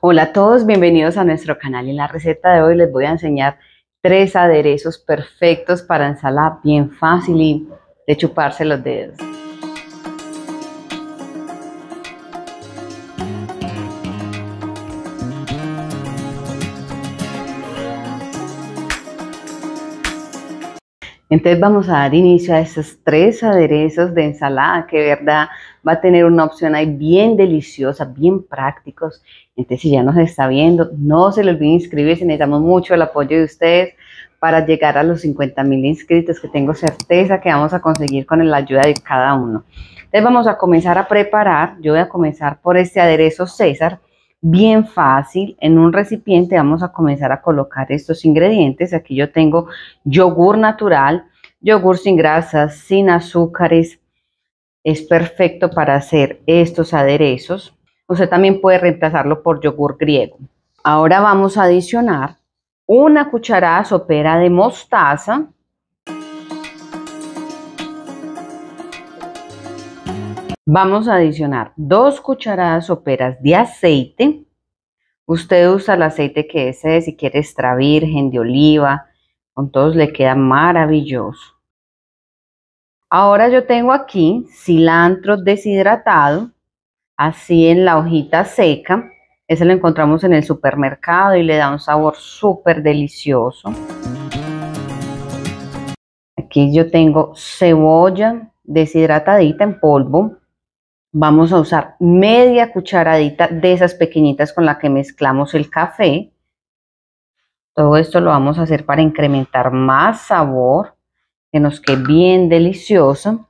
Hola a todos, bienvenidos a nuestro canal. En la receta de hoy les voy a enseñar tres aderezos perfectos para ensalada bien fácil y de chuparse los dedos. Entonces vamos a dar inicio a esos tres aderezos de ensalada que verdad va a tener una opción ahí bien deliciosa, bien prácticos. Entonces si ya nos está viendo, no se le olvide inscribirse, necesitamos mucho el apoyo de ustedes para llegar a los 50 mil inscritos que tengo certeza que vamos a conseguir con la ayuda de cada uno. Entonces vamos a comenzar a preparar, yo voy a comenzar por este aderezo César bien fácil. En un recipiente vamos a comenzar a colocar estos ingredientes. Aquí yo tengo yogur natural, yogur sin grasas, sin azúcares. Es perfecto para hacer estos aderezos. Usted también puede reemplazarlo por yogur griego. Ahora vamos a adicionar una cucharada sopera de mostaza. Vamos a adicionar dos cucharadas soperas de aceite. Usted usa el aceite que desee, si quiere extra virgen, de oliva, con todos le queda maravilloso. Ahora yo tengo aquí cilantro deshidratado, así en la hojita seca. Ese lo encontramos en el supermercado y le da un sabor súper delicioso. Aquí yo tengo cebolla deshidratadita en polvo vamos a usar media cucharadita de esas pequeñitas con la que mezclamos el café. Todo esto lo vamos a hacer para incrementar más sabor, que nos quede bien delicioso.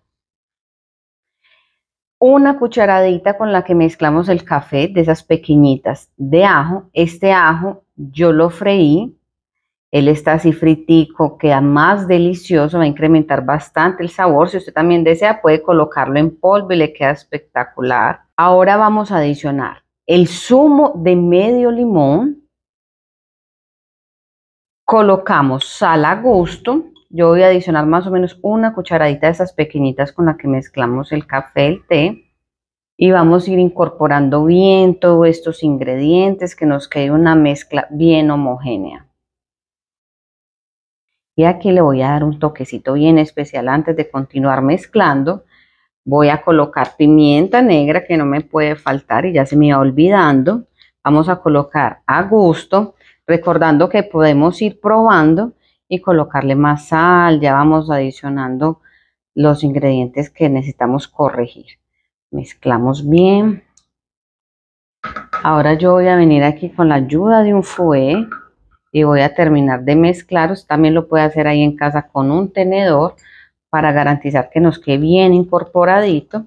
Una cucharadita con la que mezclamos el café de esas pequeñitas de ajo. Este ajo yo lo freí, el está así fritico, queda más delicioso, va a incrementar bastante el sabor. Si usted también desea, puede colocarlo en polvo y le queda espectacular. Ahora vamos a adicionar el zumo de medio limón. Colocamos sal a gusto. Yo voy a adicionar más o menos una cucharadita de esas pequeñitas con la que mezclamos el café, el té y vamos a ir incorporando bien todos estos ingredientes que nos quede una mezcla bien homogénea. Y aquí le voy a dar un toquecito bien especial antes de continuar mezclando. Voy a colocar pimienta negra que no me puede faltar y ya se me iba olvidando. Vamos a colocar a gusto, recordando que podemos ir probando y colocarle más sal. Ya vamos adicionando los ingredientes que necesitamos corregir. Mezclamos bien. Ahora yo voy a venir aquí con la ayuda de un fouet y voy a terminar de mezclaros. también lo puede hacer ahí en casa con un tenedor para garantizar que nos quede bien incorporadito.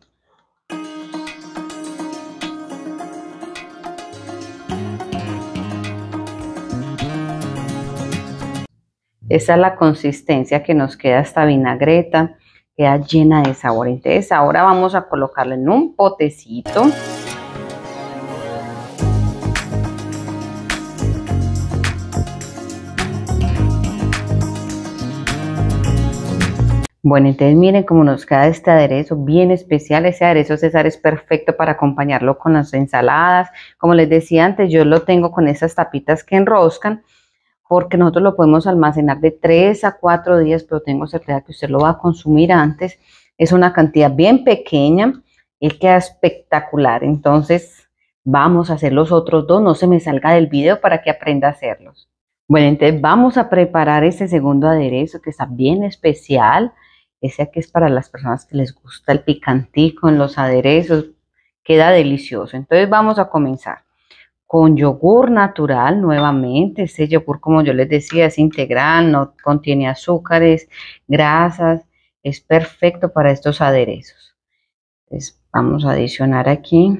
Esa es la consistencia que nos queda esta vinagreta, queda llena de sabor. Entonces ahora vamos a colocarla en un potecito. Bueno, entonces miren cómo nos queda este aderezo bien especial. Ese aderezo César es perfecto para acompañarlo con las ensaladas. Como les decía antes, yo lo tengo con esas tapitas que enroscan porque nosotros lo podemos almacenar de 3 a 4 días, pero tengo certeza que usted lo va a consumir antes. Es una cantidad bien pequeña y queda espectacular. Entonces vamos a hacer los otros dos. No se me salga del video para que aprenda a hacerlos. Bueno, entonces vamos a preparar este segundo aderezo que está bien especial. Ese aquí es para las personas que les gusta el picantico en los aderezos. Queda delicioso. Entonces vamos a comenzar con yogur natural nuevamente. Este yogur, como yo les decía, es integral, no contiene azúcares, grasas, es perfecto para estos aderezos. Entonces, vamos a adicionar aquí.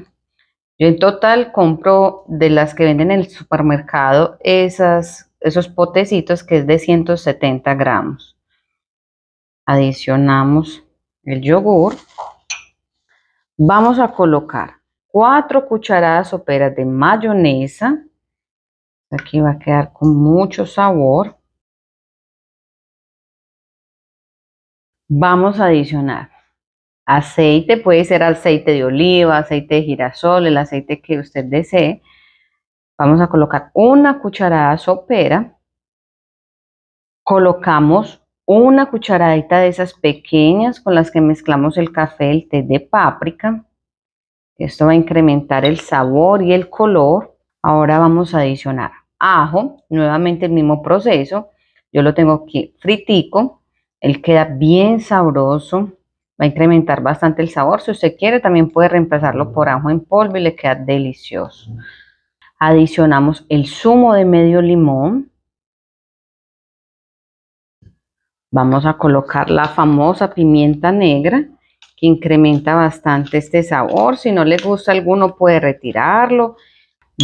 Yo en total compro de las que venden en el supermercado esos potecitos que es de 170 gramos adicionamos el yogur. Vamos a colocar 4 cucharadas soperas de mayonesa. Aquí va a quedar con mucho sabor. Vamos a adicionar aceite, puede ser aceite de oliva, aceite de girasol, el aceite que usted desee. Vamos a colocar una cucharada sopera. Colocamos una cucharadita de esas pequeñas con las que mezclamos el café, el té de páprica. Esto va a incrementar el sabor y el color. Ahora vamos a adicionar ajo, nuevamente el mismo proceso. Yo lo tengo aquí fritico, él queda bien sabroso, va a incrementar bastante el sabor. Si usted quiere también puede reemplazarlo por ajo en polvo y le queda delicioso. Adicionamos el zumo de medio limón, Vamos a colocar la famosa pimienta negra que incrementa bastante este sabor. Si no le gusta alguno puede retirarlo.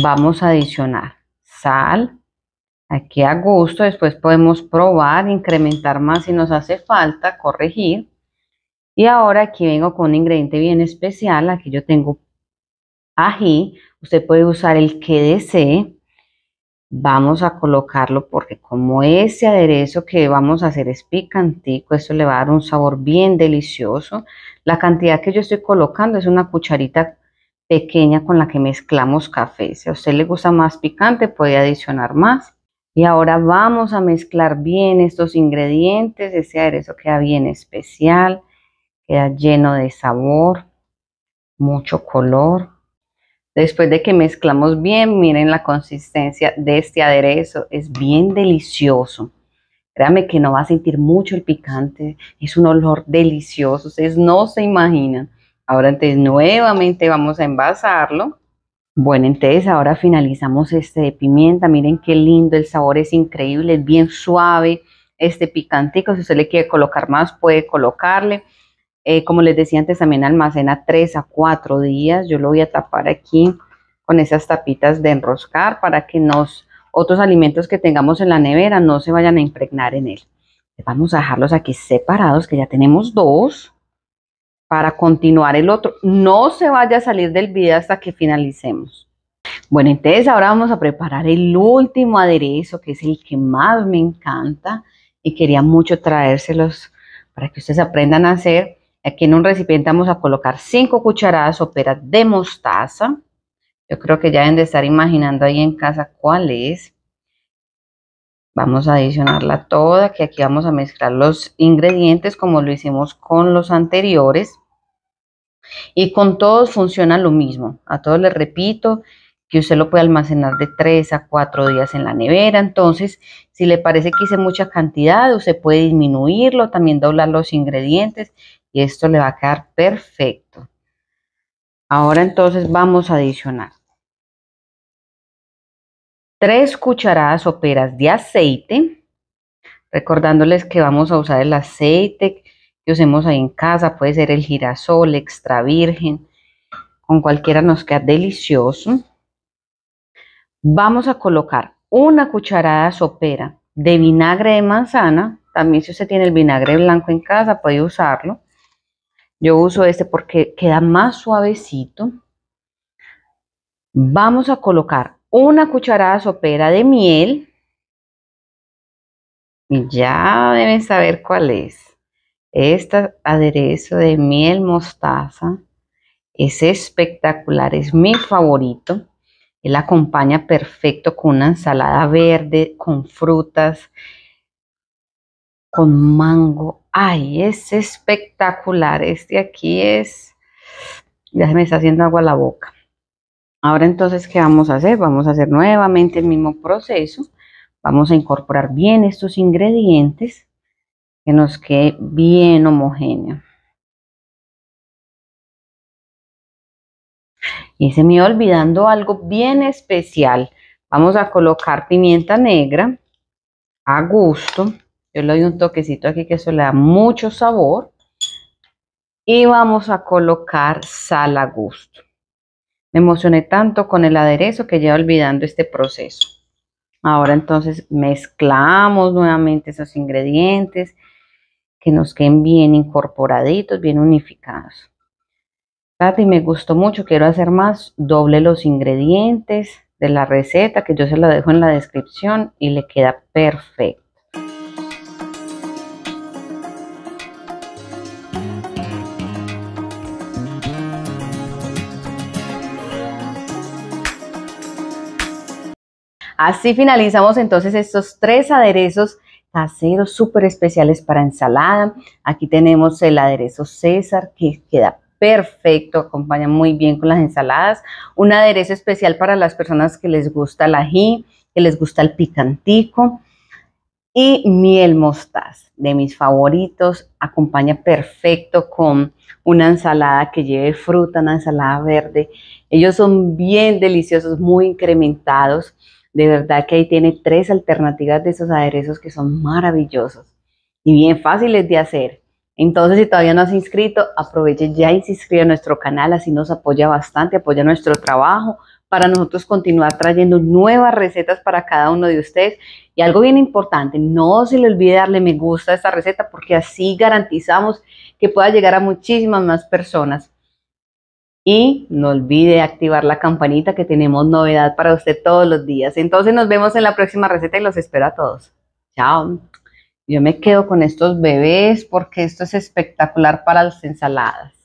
Vamos a adicionar sal, aquí a gusto, después podemos probar, incrementar más si nos hace falta, corregir. Y ahora aquí vengo con un ingrediente bien especial, aquí yo tengo ají, usted puede usar el que desee, vamos a colocarlo porque como ese aderezo que vamos a hacer es picante esto le va a dar un sabor bien delicioso. La cantidad que yo estoy colocando es una cucharita pequeña con la que mezclamos café. Si a usted le gusta más picante, puede adicionar más. Y ahora vamos a mezclar bien estos ingredientes. Ese aderezo queda bien especial, queda lleno de sabor, mucho color. Después de que mezclamos bien, miren la consistencia de este aderezo, es bien delicioso. Créame que no va a sentir mucho el picante, es un olor delicioso, ustedes no se imaginan. Ahora entonces nuevamente vamos a envasarlo. Bueno, entonces ahora finalizamos este de pimienta, miren qué lindo, el sabor es increíble, es bien suave, este picantico, si usted le quiere colocar más puede colocarle. Eh, como les decía antes, también almacena 3 a 4 días. Yo lo voy a tapar aquí con esas tapitas de enroscar para que nos, otros alimentos que tengamos en la nevera no se vayan a impregnar en él. Vamos a dejarlos aquí separados, que ya tenemos dos, para continuar el otro. No se vaya a salir del video hasta que finalicemos. Bueno, entonces ahora vamos a preparar el último aderezo, que es el que más me encanta y quería mucho traérselos para que ustedes aprendan a hacer Aquí en un recipiente vamos a colocar 5 cucharadas soperas de mostaza. Yo creo que ya deben de estar imaginando ahí en casa cuál es. Vamos a adicionarla toda, que aquí vamos a mezclar los ingredientes como lo hicimos con los anteriores. Y con todos funciona lo mismo. A todos les repito que usted lo puede almacenar de 3 a 4 días en la nevera. Entonces, si le parece que hice mucha cantidad, usted puede disminuirlo, también doblar los ingredientes y esto le va a quedar perfecto. Ahora entonces vamos a adicionar tres cucharadas soperas de aceite, recordándoles que vamos a usar el aceite que usemos ahí en casa, puede ser el girasol, extra virgen, con cualquiera nos queda delicioso. Vamos a colocar una cucharada sopera de vinagre de manzana, también si usted tiene el vinagre blanco en casa puede usarlo, yo uso este porque queda más suavecito. Vamos a colocar una cucharada sopera de miel. y Ya deben saber cuál es. Este aderezo de miel mostaza es espectacular, es mi favorito. Él acompaña perfecto con una ensalada verde, con frutas con mango. Ay, es espectacular. Este aquí es, ya se me está haciendo agua la boca. Ahora entonces, ¿qué vamos a hacer? Vamos a hacer nuevamente el mismo proceso. Vamos a incorporar bien estos ingredientes que nos quede bien homogéneo. Y se me iba olvidando algo bien especial. Vamos a colocar pimienta negra a gusto. Yo le doy un toquecito aquí que eso le da mucho sabor. Y vamos a colocar sal a gusto. Me emocioné tanto con el aderezo que ya olvidando este proceso. Ahora entonces mezclamos nuevamente esos ingredientes que nos queden bien incorporaditos, bien unificados. y me gustó mucho, quiero hacer más, doble los ingredientes de la receta que yo se la dejo en la descripción y le queda perfecto. Así finalizamos entonces estos tres aderezos caseros súper especiales para ensalada. Aquí tenemos el aderezo César que queda perfecto, acompaña muy bien con las ensaladas. Un aderezo especial para las personas que les gusta el ají, que les gusta el picantico. Y miel mostaza, de mis favoritos, acompaña perfecto con una ensalada que lleve fruta, una ensalada verde. Ellos son bien deliciosos, muy incrementados. De verdad que ahí tiene tres alternativas de esos aderezos que son maravillosos y bien fáciles de hacer. Entonces, si todavía no has inscrito, aproveche ya y se a nuestro canal, así nos apoya bastante, apoya nuestro trabajo para nosotros continuar trayendo nuevas recetas para cada uno de ustedes. Y algo bien importante, no se le olvide darle me gusta a esta receta porque así garantizamos que pueda llegar a muchísimas más personas y no olvide activar la campanita que tenemos novedad para usted todos los días. Entonces nos vemos en la próxima receta y los espero a todos. Chao. Yo me quedo con estos bebés porque esto es espectacular para las ensaladas.